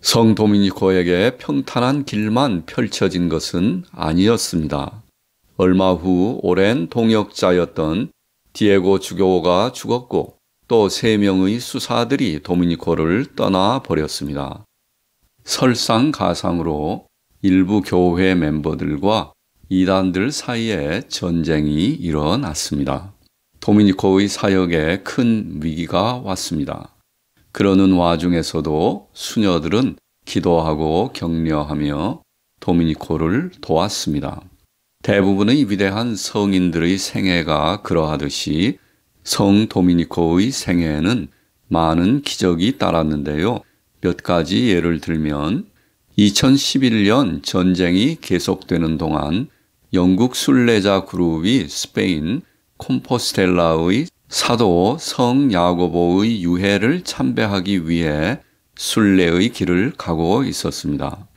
성 도미니코에게 평탄한 길만 펼쳐진 것은 아니었습니다. 얼마 후 오랜 동역자였던 디에고 주교가 죽었고 또 세 명의 수사들이 도미니코를 떠나 버렸습니다. 설상가상으로 일부 교회 멤버들과 이단들 사이에 전쟁이 일어났습니다. 도미니코의 사역에 큰 위기가 왔습니다. 그러는 와중에서도 수녀들은 기도하고 격려하며 도미니코를 도왔습니다. 대부분의 위대한 성인들의 생애가 그러하듯이 성 도미니코의 생애에는 많은 기적이 따랐는데요. 몇 가지 예를 들면 2011년 전쟁이 계속되는 동안 영국 순례자 그룹이 스페인 콤포스텔라의 사도 성 야고보의 유해를 참배하기 위해 순례의 길을 가고 있었습니다.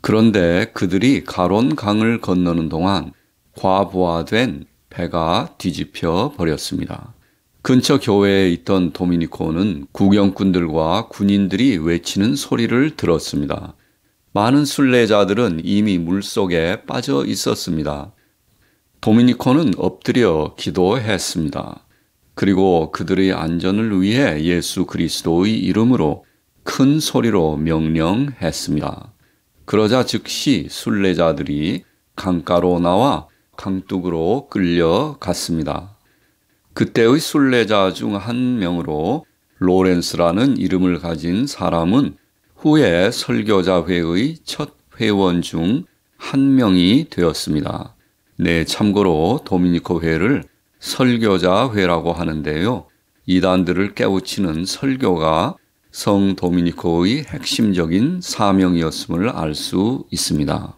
그런데 그들이 가론 강을 건너는 동안 과부하된 배가 뒤집혀 버렸습니다. 근처 교회에 있던 도미니코는 구경꾼들과 군인들이 외치는 소리를 들었습니다. 많은 순례자들은 이미 물속에 빠져 있었습니다. 도미니코는 엎드려 기도했습니다. 그리고 그들의 안전을 위해 예수 그리스도의 이름으로 큰 소리로 명령했습니다. 그러자 즉시 순례자들이 강가로 나와 강둑으로 끌려갔습니다. 그때의 순례자 중 한 명으로 로렌스라는 이름을 가진 사람은 후에 설교자회의 첫 회원 중 한 명이 되었습니다. 네, 참고로 도미니코 회를 설교자회라고 하는데요. 이단들을 깨우치는 설교가 성 도미니코의 핵심적인 사명이었음을 알 수 있습니다.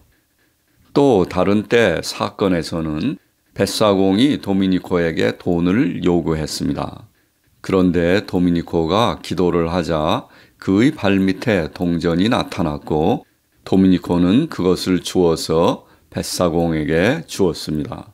또 다른 때 사건에서는 뱃사공이 도미니코에게 돈을 요구했습니다. 그런데 도미니코가 기도를 하자 그의 발밑에 동전이 나타났고 도미니코는 그것을 주어서 뱃사공에게 주었습니다.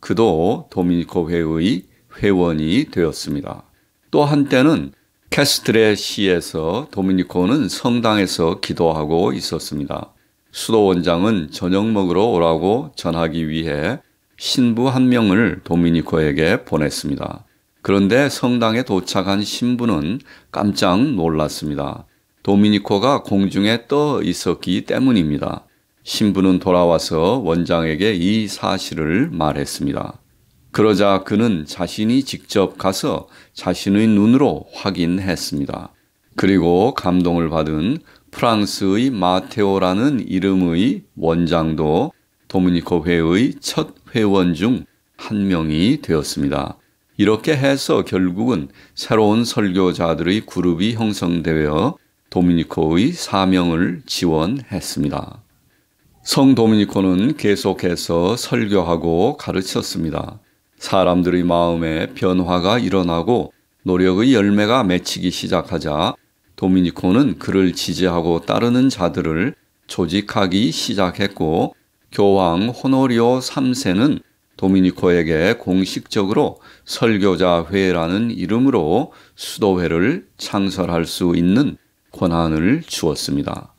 그도 도미니코 회의 회원이 되었습니다. 또 한때는 캐스트레 시에서 도미니코는 성당에서 기도하고 있었습니다. 수도 원장은 저녁 먹으러 오라고 전하기 위해 신부 한 명을 도미니코에게 보냈습니다. 그런데 성당에 도착한 신부는 깜짝 놀랐습니다. 도미니코가 공중에 떠 있었기 때문입니다. 신부는 돌아와서 원장에게 이 사실을 말했습니다. 그러자 그는 자신이 직접 가서 자신의 눈으로 확인했습니다. 그리고 감동을 받은 프랑스의 마테오라는 이름의 원장도 도미니코 회의 첫 회원 중 한 명이 되었습니다. 이렇게 해서 결국은 새로운 설교자들의 그룹이 형성되어 도미니코의 사명을 지원했습니다. 성 도미니코는 계속해서 설교하고 가르쳤습니다. 사람들의 마음에 변화가 일어나고 노력의 열매가 맺히기 시작하자 도미니코는 그를 지지하고 따르는 자들을 조직하기 시작했고 교황 호노리오 3세는 도미니코에게 공식적으로 설교자 회라는 이름으로 수도회를 창설할 수 있는 권한을 주었습니다.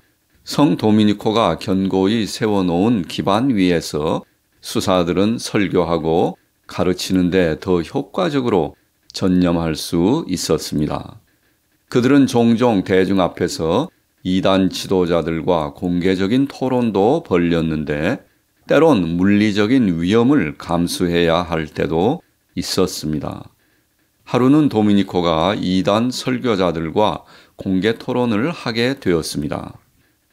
성 도미니코가 견고히 세워놓은 기반 위에서 수사들은 설교하고 가르치는데 더 효과적으로 전념할 수 있었습니다. 그들은 종종 대중 앞에서 이단 지도자들과 공개적인 토론도 벌렸는데 때론 물리적인 위험을 감수해야 할 때도 있었습니다. 하루는 도미니코가 이단 설교자들과 공개 토론을 하게 되었습니다.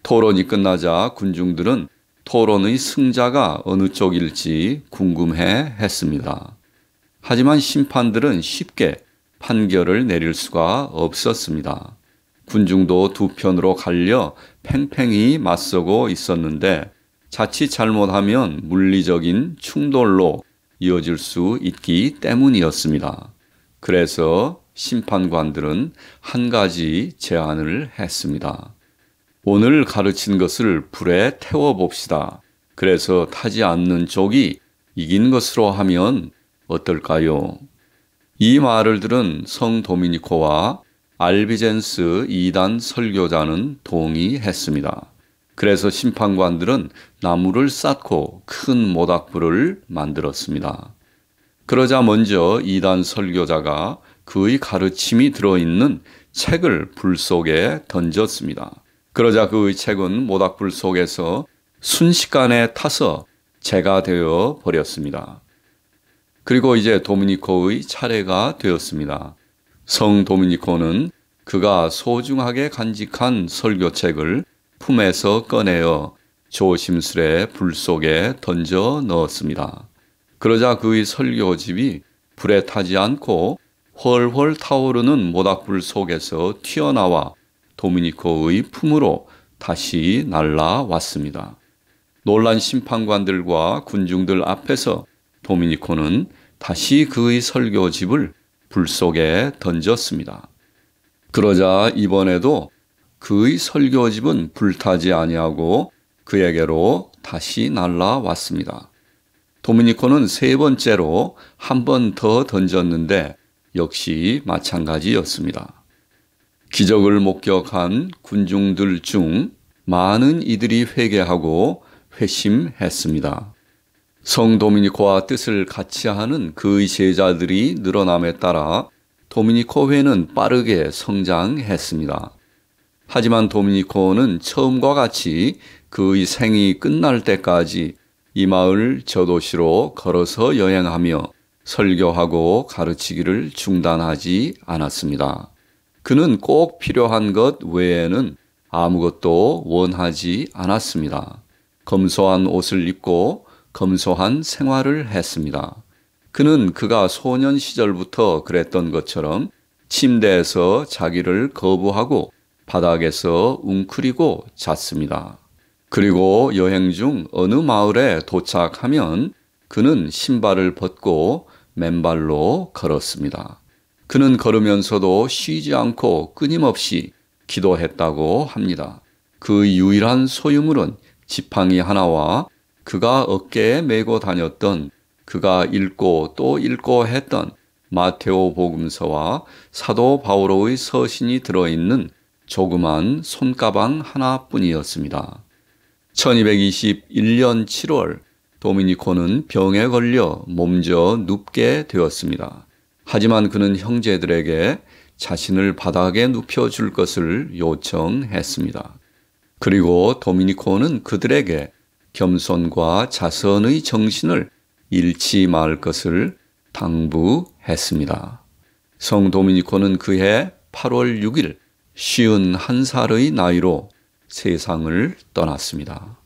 토론이 끝나자 군중들은 토론의 승자가 어느 쪽일지 궁금해 했습니다. 하지만 심판들은 쉽게 판결을 내릴 수가 없었습니다. 군중도 두 편으로 갈려 팽팽히 맞서고 있었는데 자칫 잘못하면 물리적인 충돌로 이어질 수 있기 때문이었습니다. 그래서 심판관들은 한 가지 제안을 했습니다. 오늘 가르친 것을 불에 태워 봅시다. 그래서 타지 않는 쪽이 이긴 것으로 하면 어떨까요? 이 말을 들은 성 도미니코와 알비젠스 이단 설교자는 동의했습니다. 그래서 심판관들은 나무를 쌓고 큰 모닥불을 만들었습니다. 그러자 먼저 이단 설교자가 그의 가르침이 들어있는 책을 불 속에 던졌습니다. 그러자 그의 책은 모닥불 속에서 순식간에 타서 재가 되어 버렸습니다. 그리고 이제 도미니코의 차례가 되었습니다. 성 도미니코는 그가 소중하게 간직한 설교책을 품에서 꺼내어 조심스레 불 속에 던져 넣었습니다. 그러자 그의 설교집이 불에 타지 않고 훨훨 타오르는 모닥불 속에서 튀어나와 도미니코의 품으로 다시 날라왔습니다. 놀란 심판관들과 군중들 앞에서 도미니코는 다시 그의 설교집을 불 속에 던졌습니다. 그러자 이번에도 그의 설교집은 불타지 아니하고 그에게로 다시 날라왔습니다. 도미니코는 세 번째로 한 번 더 던졌는데 역시 마찬가지였습니다. 기적을 목격한 군중들 중 많은 이들이 회개하고 회심했습니다. 성 도미니코와 뜻을 같이 하는 그의 제자들이 늘어남에 따라 도미니코 회는 빠르게 성장했습니다. 하지만 도미니코는 처음과 같이 그의 생이 끝날 때까지 이 마을 저 도시로 걸어서 여행하며 설교하고 가르치기를 중단하지 않았습니다. 그는 꼭 필요한 것 외에는 아무것도 원하지 않았습니다. 검소한 옷을 입고 검소한 생활을 했습니다. 그는 그가 소년 시절부터 그랬던 것처럼 침대에서 자기를 거부하고 바닥에서 웅크리고 잤습니다. 그리고 여행 중 어느 마을에 도착하면 그는 신발을 벗고 맨발로 걸었습니다. 그는 걸으면서도 쉬지 않고 끊임없이 기도했다고 합니다. 그 유일한 소유물은 지팡이 하나와 그가 어깨에 메고 다녔던 그가 읽고 또 읽고 했던 마테오 복음서와 사도 바오로의 서신이 들어있는 조그만 손가방 하나뿐이었습니다. 1221년 7월 도미니코는 병에 걸려 몸져 눕게 되었습니다. 하지만 그는 형제들에게 자신을 바닥에 눕혀줄 것을 요청했습니다. 그리고 도미니코는 그들에게 겸손과 자선의 정신을 잃지 말 것을 당부했습니다. 성 도미니코는 그해 8월 6일 쉬운 한 살의 나이로 세상을 떠났습니다.